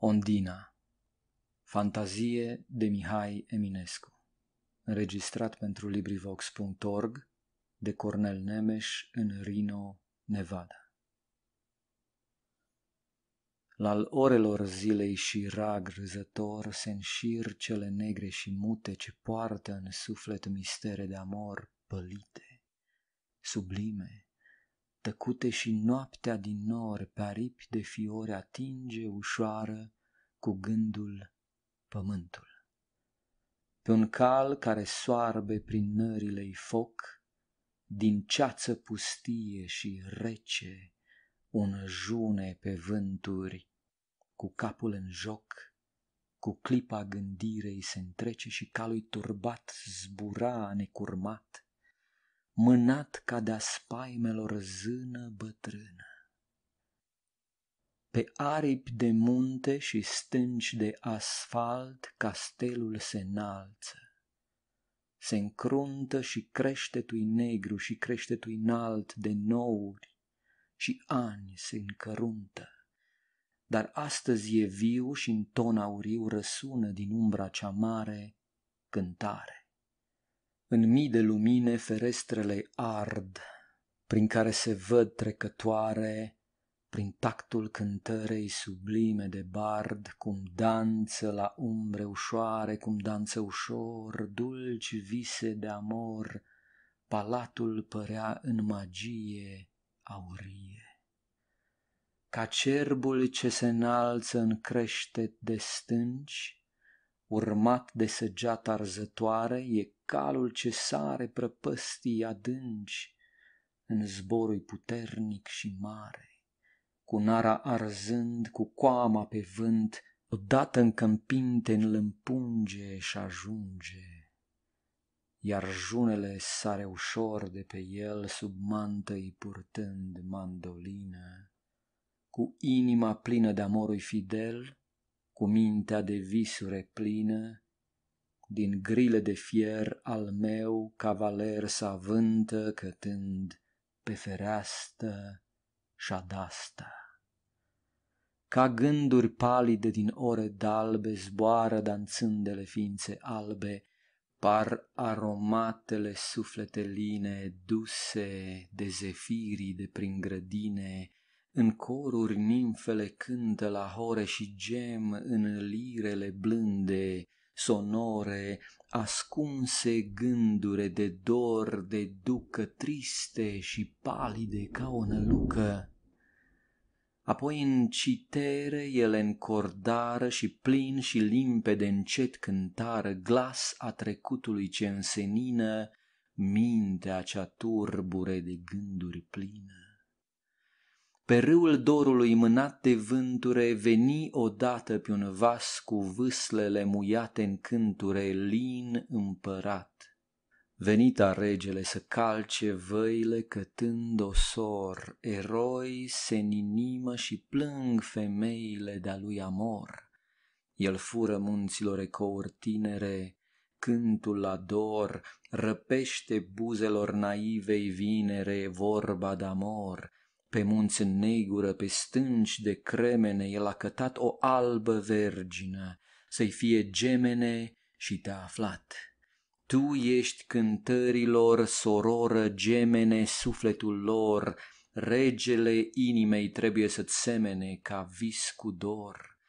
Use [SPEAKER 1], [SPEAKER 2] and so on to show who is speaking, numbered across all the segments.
[SPEAKER 1] Ondina Fantazie de Mihai Eminescu Înregistrat pentru LibriVox.org de Cornel Nemes în Reno, Nevada La orelor zilei și rag râzător se înșir cele negre și mute ce poartă în suflet mistere de amor pălite, sublime, tăcute și noaptea din nor pe aripi de fiori atinge ușoară cu gândul pământul. Pe un cal care soarbe prin nările foc, din ceață pustie și rece, un june pe vânturi, cu capul în joc, cu clipa gândirei se întrece și calui turbat zbura necurmat, mânat ca de-a spaimelor zână bătrână. Pe aripi de munte și stânci de asfalt castelul se înalță, se încruntă și crește tui negru și crește tui înalt de nouri și ani se încăruntă. Dar astăzi e viu și în ton auriu răsună din umbra cea mare cântare. În mii de lumine ferestrele ard, prin care se văd trecătoare, prin tactul cântărei sublime de bard, cum danță la umbre ușoare, cum danță ușor, dulci vise de amor, palatul părea în magie aurie. Ca cerbul ce se înalță în crește de stânci, urmat de săgeata arzătoare, e calul ce sare prăpăstii adânci, în zborul puternic și mare, cu nara arzând, cu coama pe vânt, odată în câmpinte în lămpunge și ajunge. Iar junele sare ușor de pe el, sub îi purtând mandolină, cu inima plină de amorui fidel, cu mintea de visure plină, din grile de fier al meu cavaler s-avântă cătând pe fereastră șadastă. Ca gânduri palide din ore d'albe zboară danțândele ființe albe, par aromatele sufleteline duse de zefirii de prin grădine, în coruri nimfele cântă la hore și gem în lirele blânde, sonore, ascunse gândure de dor, de ducă, triste și palide ca o nălucă. Apoi în citere ele încordară și plin și limpede încet cântară glas a trecutului ce însenină mintea cea turbure de gânduri plină. Pe râul dorului mânat de vânture veni odată pe un vas cu vâslele muiate în cânture, lin împărat. Venita regele să calce văile cătând osor, eroi se ninimă și plâng femeile de-a lui amor. El fură munților ecouri tinere, cântul la dor, răpește buzelor naivei vinere vorba de amor, pe munți în negură, pe stânci de cremene, el a cătat o albă vergină, să-i fie gemene și te-a aflat. Tu ești cântărilor, sororă, gemene, sufletul lor, regele inimei trebuie să-ți semene ca vis cu dor.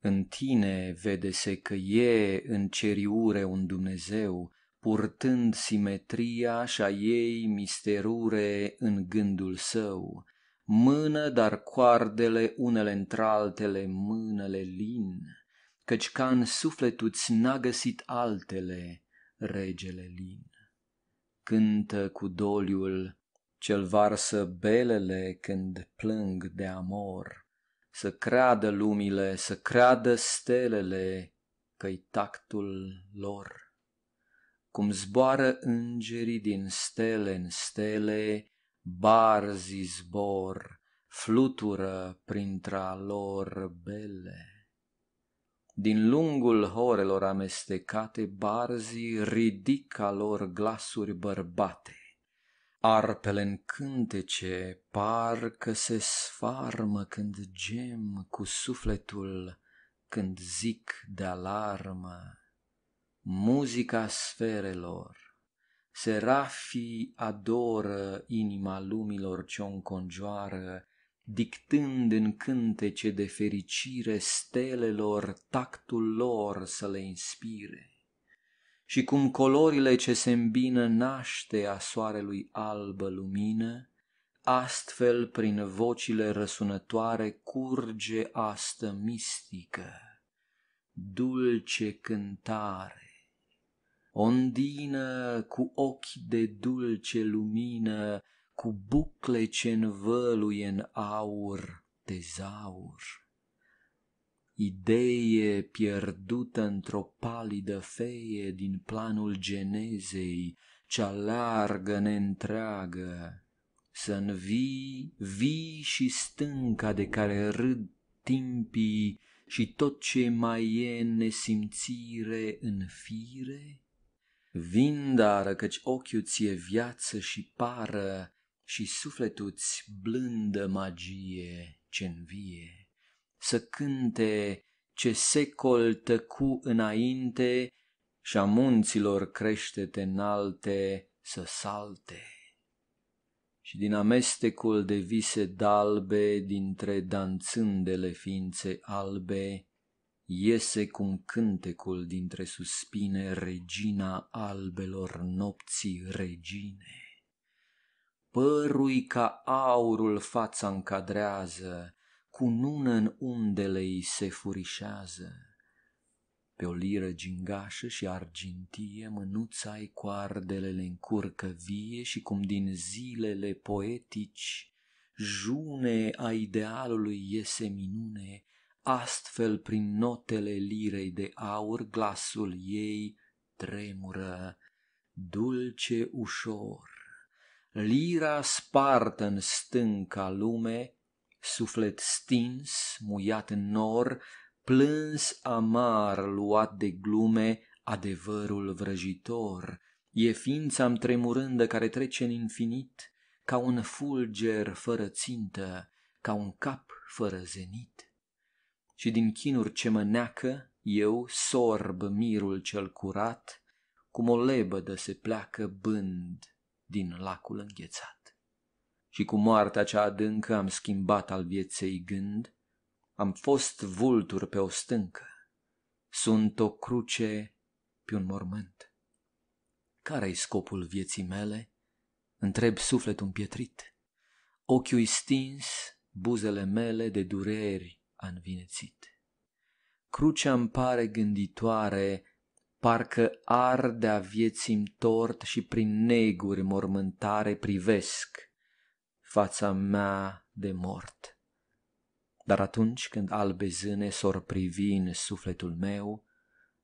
[SPEAKER 1] În tine vede-se că e în ceriure un Dumnezeu, purtând simetria și a ei misterure în gândul său, mână dar coardele unele altele, mânele lin, căci ca în sufletul ți n-a găsit altele, regele lin. Cântă cu doliul cel varsă belele când plâng de amor, să creadă lumile, să creadă stelele, că tactul lor cum zboară îngerii din stele în stele, barzi zbor, flutură printre lor bele. Din lungul horelor amestecate, barzii ridică lor glasuri bărbate. Arpele în cântece parcă se sfarmă când gem cu sufletul, când zic de alarmă muzica sferelor. Serafii adoră inima lumilor ce o înconjoară, dictând în cântece de fericire stelelor tactul lor să le inspire. Și cum colorile ce se îmbină naște a soarelui albă lumină, astfel prin vocile răsunătoare curge astă mistică, dulce cântare. Ondină cu ochi de dulce lumină, cu bucle ce învăluie în aur tezaur. Idee pierdută într-o palidă feie din planul genezei, cea largă neîntreagă, să vi vii și stânca de care râd timpii și tot ce mai e nesimțire în fire? dar căci ochiul ție viață și pară, și sufletul blândă magie ce învie. Să cânte ce secol tăcu înainte și a munților crește înalte să salte. Și din amestecul de vise dalbe, dintre danțândele ființe albe, Iese cum cântecul dintre suspine regina albelor nopții regine. Părui ca aurul fața încadrează, cu nună în undele ei se furișează. Pe o liră gingașă și argintie, mânuța ai coardele le încurcă vie și cum din zilele poetici, june a idealului iese minune, astfel prin notele lirei de aur glasul ei tremură dulce ușor. Lira spartă în stânca lume, suflet stins, muiat în nor, plâns amar luat de glume, adevărul vrăjitor. E ființa tremurândă care trece în infinit, ca un fulger fără țintă, ca un cap fără zenit și din chinuri ce mă neacă, eu sorb mirul cel curat, cum o lebădă se pleacă bând din lacul înghețat. Și cu moartea cea adâncă am schimbat al vieței gând, am fost vultur pe o stâncă, sunt o cruce pe un mormânt. Care-i scopul vieții mele? Întreb sufletul împietrit. Ochiul stins, buzele mele de dureri învinețit. Crucea îmi pare gânditoare, parcă ardea vieții tort și prin neguri mormântare privesc fața mea de mort. Dar atunci când albe zâne s-or privi în sufletul meu,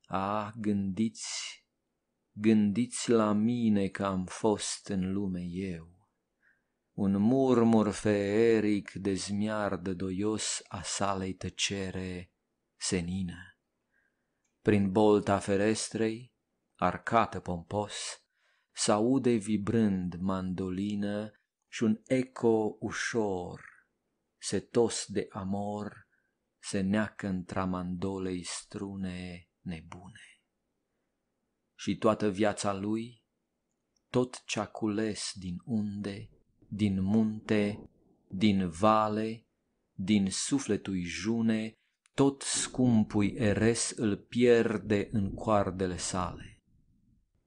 [SPEAKER 1] a, gândiți, gândiți la mine că am fost în lume eu un murmur feeric de zmiardă doios a salei tăcere senină. Prin bolta ferestrei, arcată pompos, s-aude vibrând mandolină și un eco ușor, setos de amor, se neacă în tramandolei strune nebune. Și toată viața lui, tot ce-a cules din unde, din munte, din vale, din sufletui june, tot scumpui eres îl pierde în coardele sale.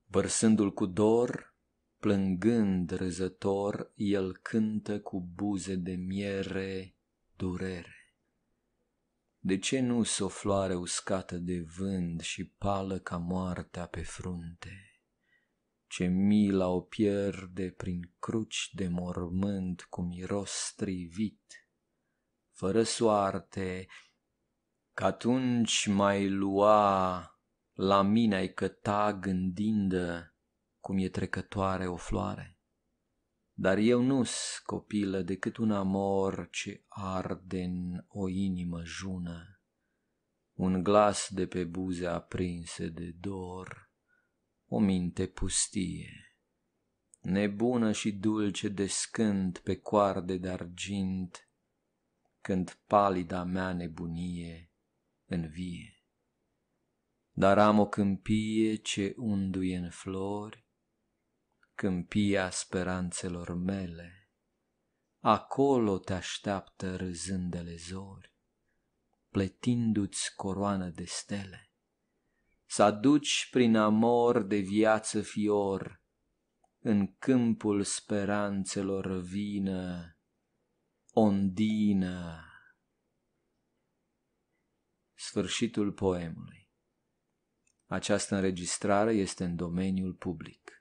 [SPEAKER 1] Vărsându-l cu dor, plângând râzător, el cântă cu buze de miere durere. De ce nu s-o floare uscată de vânt și pală ca moartea pe frunte? ce mila o pierde prin cruci de mormânt cu miros strivit, fără soarte, că atunci mai lua la mine ai căta gândindă cum e trecătoare o floare. Dar eu nu-s copilă decât un amor ce arde în o inimă jună, un glas de pe buze aprinse de dor o minte pustie, nebună și dulce de scânt pe coarde de argint, când palida mea nebunie vie. Dar am o câmpie ce unduie în flori, câmpia speranțelor mele, acolo te așteaptă râzândele zori, pletindu-ți coroană de stele. Să aduci prin amor de viață fior În câmpul speranțelor vină, ondină. Sfârșitul poemului. Această înregistrare este în domeniul public.